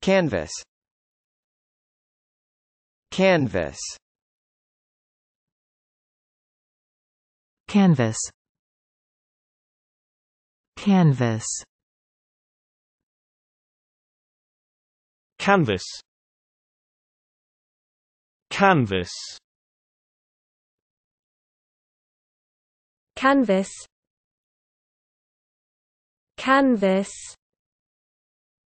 Canvas Canvas Canvas Canvas Canvas Canvas Canvas Canvas